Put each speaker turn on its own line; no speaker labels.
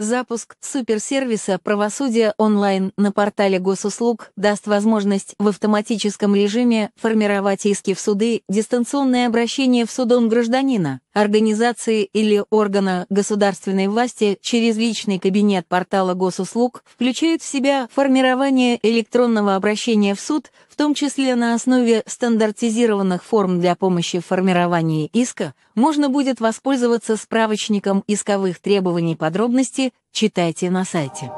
Запуск суперсервиса «Правосудие онлайн на портале госуслуг даст возможность в автоматическом режиме формировать иски в суды, дистанционное обращение в судом гражданина, организации или органа государственной власти через личный кабинет портала госуслуг включают в себя формирование электронного обращения в суд, в том числе на основе стандартизированных форм для помощи в формировании иска, можно будет воспользоваться справочником исковых требований подробности, читайте на сайте.